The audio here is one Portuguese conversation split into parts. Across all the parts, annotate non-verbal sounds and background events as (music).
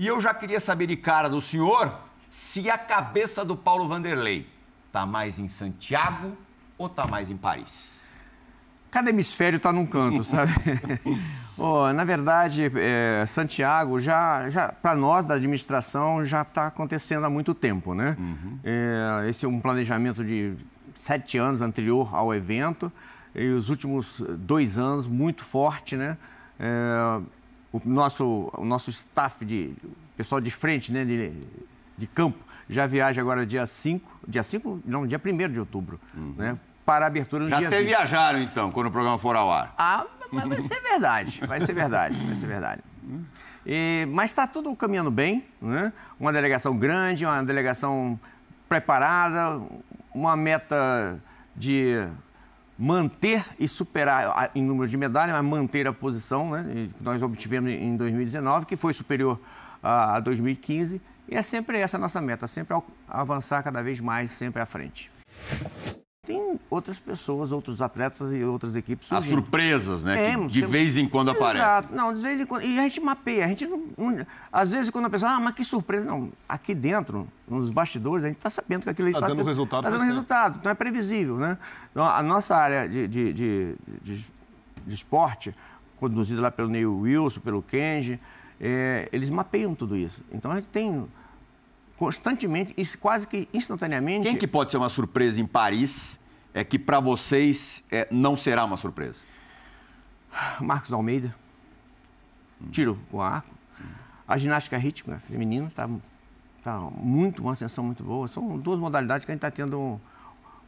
E eu já queria saber de cara do senhor se a cabeça do Paulo Vanderlei tá mais em Santiago ou tá mais em Paris? Cada hemisfério está num canto, sabe? oh, (laughs) na verdade, é, Santiago já, já para nós da administração já está acontecendo há muito tempo, né? Uhum. É, esse é um planejamento de sete anos anterior ao evento e os últimos dois anos muito forte, né? É, o nosso, o nosso staff, de, pessoal de frente, né, de, de campo, já viaja agora dia 5, dia 5, não, dia 1 de outubro, uhum. né, para a abertura no já dia até 20. viajaram, então, quando o programa for ao ar. Ah, vai ser verdade, vai ser verdade, vai ser verdade. E, mas está tudo caminhando bem, né? uma delegação grande, uma delegação preparada, uma meta de manter e superar em número de medalhas, mas manter a posição né, que nós obtivemos em 2019, que foi superior a 2015. E é sempre essa a nossa meta, sempre avançar cada vez mais, sempre à frente outras pessoas, outros atletas e outras equipes. Surgindo. As surpresas, né? Temos, é, de temos... vez em quando Exato. Exato, não, de vez em quando. E a gente mapeia, a gente não, Às vezes quando a pessoa, ah, mas que surpresa. Não, aqui dentro, nos bastidores, a gente está sabendo que aquilo está Está dando, tendo... resultado, está dando resultado. Então é previsível, né? Então, a nossa área de, de, de, de, de esporte, conduzida lá pelo Neil Wilson, pelo Kenji, é, eles mapeiam tudo isso. Então a gente tem constantemente, quase que instantaneamente. Quem que pode ser uma surpresa em Paris é que para vocês é, não será uma surpresa? Marcos Almeida, tiro com arco. A ginástica rítmica feminina está tá muito, uma ascensão muito boa. São duas modalidades que a gente está tendo um,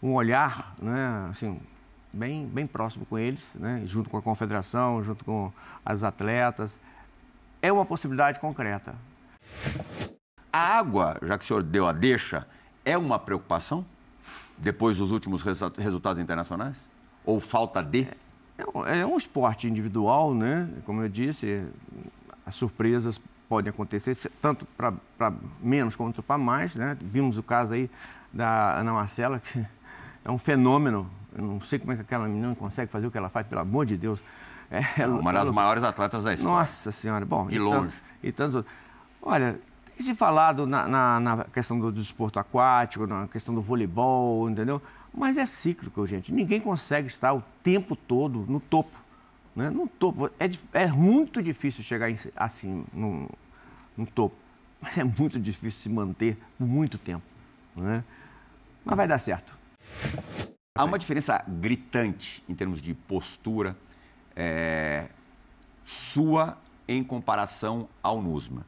um, olhar né, assim, bem, bem próximo com eles, né, junto com a confederação, junto com as atletas. É uma possibilidade concreta. A água, já que o senhor deu a deixa, é uma preocupação? depois dos últimos resultados internacionais? Ou falta de? É, é, é um esporte individual, né? Como eu disse, as surpresas podem acontecer, tanto para menos quanto para mais, né? Vimos o caso aí da Ana Marcela, que é um fenômeno. Eu não sei como é que aquela menina consegue fazer o que ela faz, pelo amor de Deus. É, uma ela, das ela... maiores atletas da história. Nossa Senhora, bom. E, e longe. Tantos, e tantos outros. Olha, se falado na, na, na, questão do desporto aquático, na questão do voleibol, entendeu? Mas é cíclico, gente. Ninguém consegue estar o tempo todo no topo. Né? No topo. É, é muito difícil chegar em, assim, no, no, topo. (laughs) é muito difícil se manter por muito tempo. Né? Mas vai dar certo. Há uma diferença gritante em termos de postura é, sua em comparação ao Nusma.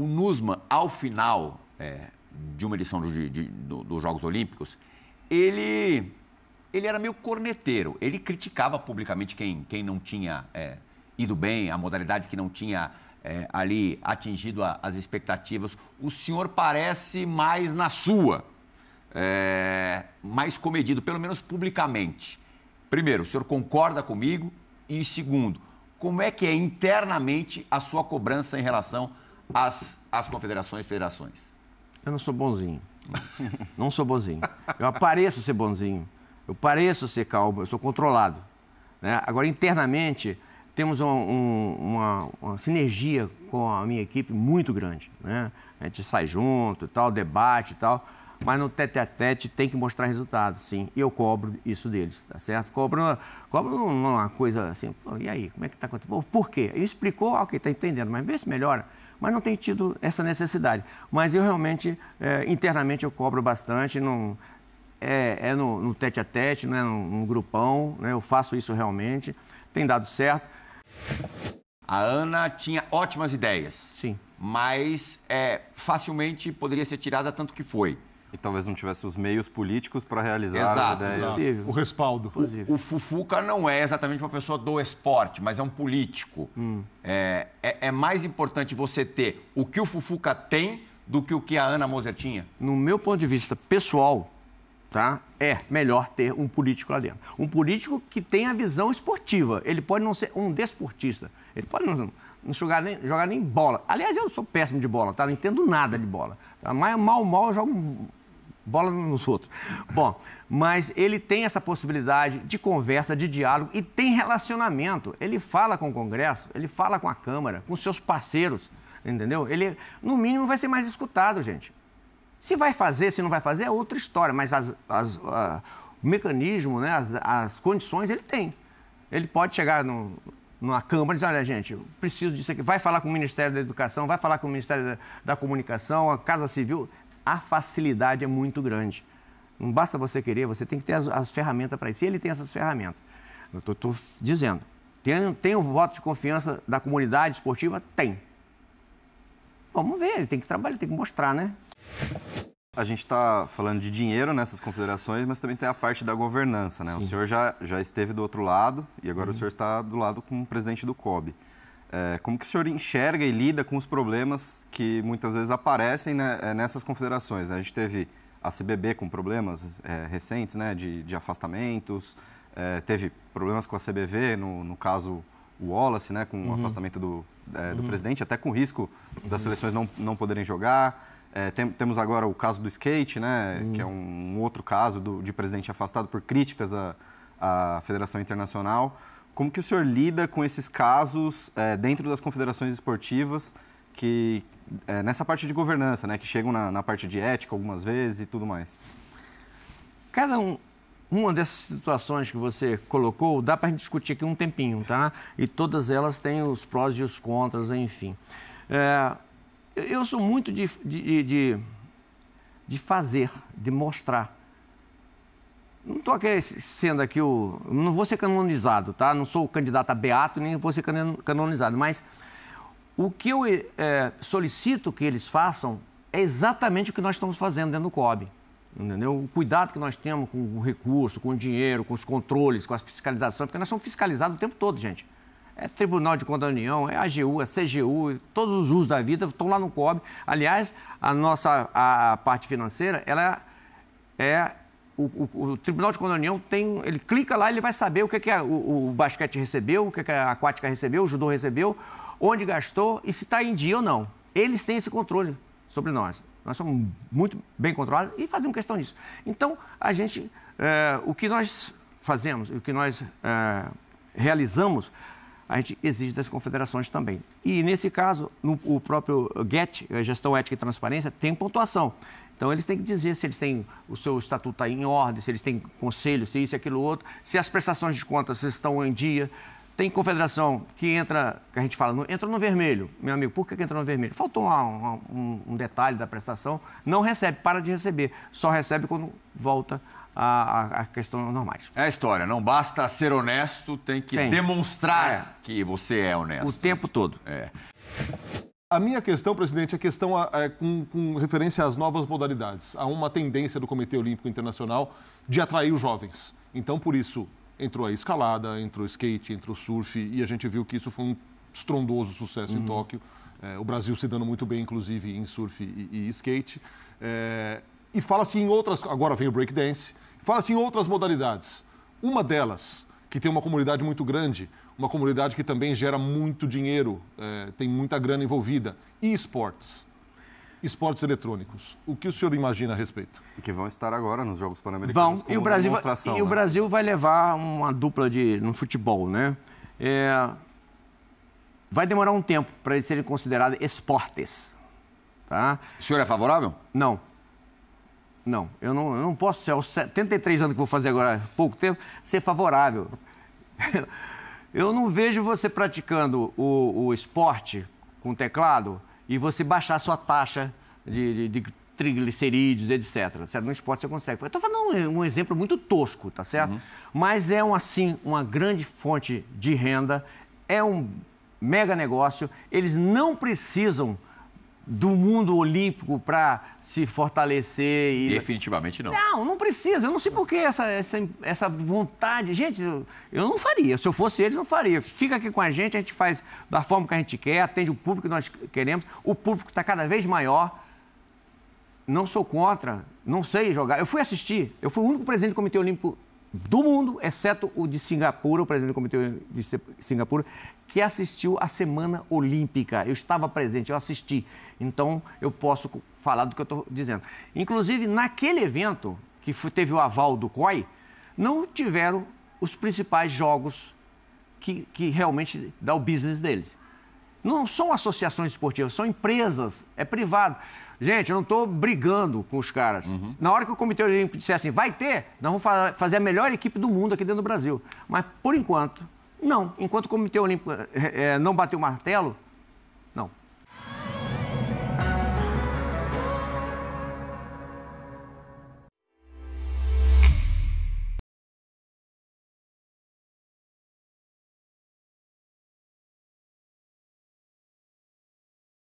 O Nusman, ao final é, de uma edição de, de, do, dos Jogos Olímpicos, ele, ele era meio corneteiro. Ele criticava publicamente quem, quem não tinha é, ido bem, a modalidade que não tinha é, ali atingido a, as expectativas. O senhor parece mais na sua, é, mais comedido, pelo menos publicamente. Primeiro, o senhor concorda comigo? E segundo, como é que é internamente a sua cobrança em relação as, as confederações federações? Eu não sou bonzinho. não sou bonzinho. Eu apareço ser bonzinho. Eu pareço ser calmo. Eu sou controlado. Né? Agora, internamente, temos um, um, uma, uma, sinergia com a minha equipe muito grande. Né? A gente sai junto, tal, debate e tal. Mas no tete a tete tem que mostrar resultado, sim. E eu cobro isso deles, tá certo? Cobro, cobro uma coisa assim, e aí, como é que tá acontecendo? Por quê? ele explicou, ok, tá entendendo, mas vê se melhora mas não tem tido essa necessidade. Mas eu realmente, é, internamente, eu cobro bastante, não, é, é no, no, tete a tete, não é num, grupão, né? eu faço isso realmente, tem dado certo. A Ana tinha ótimas ideias. Sim. Mas é, facilmente poderia ser tirada tanto que foi e talvez não tivesse os meios políticos para realizar Exato, as ideias. Exato. O respaldo. O, o, Fufuca não é exatamente uma pessoa do esporte, mas é um político. Hum. É, é, é, mais importante você ter o que o Fufuca tem do que o que a Ana Moser tinha? No meu ponto de vista pessoal, tá? É melhor ter um político lá dentro. Um político que tem a visão esportiva. Ele pode não ser um desportista. Ele pode não, não jogar nem, jogar nem bola. Aliás, eu sou péssimo de bola, tá? Não entendo nada de bola. Tá? Mas mal, mal eu jogo bola nos outros. Bom, mas ele tem essa possibilidade de conversa, de diálogo e tem relacionamento. Ele fala com o Congresso, ele fala com a Câmara, com seus parceiros, entendeu? Ele, no mínimo, vai ser mais escutado, gente. Se vai fazer, se não vai fazer, é outra história, mas as, as, o mecanismo, né, as, as condições, ele tem. Ele pode chegar no, na Câmara e dizer, olha, gente, preciso disso aqui. Vai falar com o Ministério da Educação, vai falar com o Ministério da, da Comunicação, a Casa Civil a facilidade é muito grande. Não basta você querer, você tem que ter as, as ferramentas para isso. E ele tem essas ferramentas. Eu estou dizendo. Tem, tem o voto de confiança da comunidade esportiva? Tem. Vamos ver, ele tem que trabalhar, tem que mostrar, né? A gente está falando de dinheiro nessas confederações, mas também tem a parte da governança, né? Sim. O senhor já, já esteve do outro lado e agora uhum. o senhor está do lado com o presidente do COB. É, como que o senhor enxerga e lida com os problemas que muitas vezes aparecem né, é, nessas confederações? Né? A gente teve a CBB com problemas é, recentes né, de, de afastamentos, é, teve problemas com a CBV, no, no caso o Wallace, né, com uhum. o afastamento do, é, do uhum. presidente, até com risco das seleções não, não poderem jogar. É, tem, temos agora o caso do skate, né, uhum. que é um, um outro caso do, de presidente afastado por críticas à, à Federação Internacional. Como que o senhor lida com esses casos é, dentro das confederações esportivas que é, nessa parte de governança, né, que chegam na, na, parte de ética algumas vezes e tudo mais? Cada um, uma dessas situações que você colocou dá para a gente discutir aqui um tempinho, tá? E todas elas têm os prós e os contras, enfim. É, eu sou muito de, de, de, de fazer, de mostrar não estou sendo aqui o. Não vou ser canonizado, tá? Não sou candidato a beato, nem vou ser canonizado. Mas o que eu é, solicito que eles façam é exatamente o que nós estamos fazendo dentro do COB. Entendeu? O cuidado que nós temos com o recurso, com o dinheiro, com os controles, com a fiscalização, porque nós somos fiscalizados o tempo todo, gente. É Tribunal de Conta da União, é AGU, é CGU, todos os usos da vida estão lá no COB. Aliás, a nossa a parte financeira, ela é, é o, o, o, Tribunal de União tem, ele clica lá, ele vai saber o que, que a, o, o, basquete recebeu, o que, que a aquática recebeu, o judô recebeu, onde gastou e se está em dia ou não. Eles têm esse controle sobre nós. Nós somos muito bem controlados e fazemos questão disso. Então, a gente, é, o que nós fazemos, o que nós é, realizamos, a gente exige das confederações também. E, nesse caso, no, o próprio GET, Gestão Ética e Transparência, tem pontuação. Então, eles têm que dizer se eles têm o seu estatuto está em ordem, se eles têm conselho, se isso, aquilo, outro, se as prestações de contas estão em dia. Tem confederação que entra, que a gente fala, entra no vermelho. Meu amigo, por que, que entrou no vermelho? Faltou um, um, um, detalhe da prestação, não recebe, para de receber, só recebe quando volta a, a questão normais. É a história, não basta ser honesto, tem que tem. demonstrar é. que você é honesto. O tempo todo. É. A minha questão, presidente, é questão a, a, é, com, com, referência às novas modalidades. Há uma tendência do Comitê Olímpico Internacional de atrair os jovens. Então, por isso, entrou a escalada, entrou o skate, entrou o surf, e a gente viu que isso foi um estrondoso sucesso uhum. em Tóquio. É, o Brasil se dando muito bem, inclusive, em surf e, e skate. É, e fala-se em outras. Agora vem o breakdance. Fala-se em outras modalidades. Uma delas, que tem uma comunidade muito grande, uma comunidade que também gera muito dinheiro, é, tem muita grana envolvida. E esportes? Esportes eletrônicos. O que o senhor imagina a respeito? que vão estar agora nos Jogos Pan-Americanos. Vão. E o, Brasil, vai, né? Brasil vai levar uma dupla de, no futebol, né? É, vai demorar um tempo para eles serem considerados esportes. Tá? O senhor é favorável? Não. Não, eu não, eu não posso, aos é 73 anos que vou fazer agora, pouco tempo, ser favorável. Eu não vejo você praticando o, o esporte com teclado e você baixar a sua taxa de, de, de triglicerídeos, etc. Certo? No esporte você consegue. estou falando um, um, exemplo muito tosco, tá certo? Uhum. Mas é, um, assim, uma grande fonte de renda, é um mega negócio. Eles não precisam do mundo olímpico para se fortalecer e... Definitivamente não. Não, não precisa. Eu não sei por que essa, essa, essa vontade. Gente, eu, eu não faria. Se eu fosse eles, não faria. Fica aqui com a gente, a gente faz da forma que a gente quer, atende o público que nós queremos. O público está cada vez maior. Não sou contra, não sei jogar. Eu fui assistir, eu fui o único presidente do Comitê Olímpico do mundo, exceto o de Singapura, o presidente do Comitê de Singapura, que assistiu à Semana Olímpica. Eu estava presente, eu assisti. Então, eu posso falar do que eu estou dizendo. Inclusive, naquele evento, que foi, teve o aval do COI, não tiveram os principais jogos que, que realmente dá o business deles. Não são associações esportivas, são empresas, é privado. Gente, eu não estou brigando com os caras. Uhum. Na hora que o Comitê Olímpico disser assim, vai ter, nós vamos fa fazer a melhor equipe do mundo aqui dentro do Brasil. Mas, por enquanto, não. Enquanto o Comitê Olímpico é, não bater o martelo,